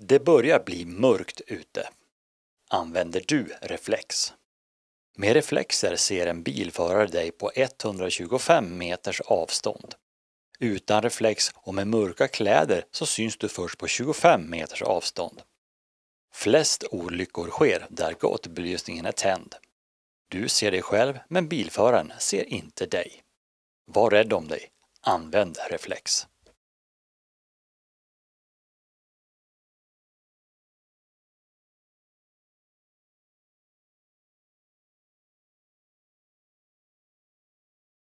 Det börjar bli mörkt ute. Använder du reflex? Med reflexer ser en bilförare dig på 125 meters avstånd. Utan reflex och med mörka kläder så syns du först på 25 meters avstånd. Flest olyckor sker där gatubelysningen är tänd. Du ser dig själv men bilföraren ser inte dig. Var rädd om dig. Använd reflex.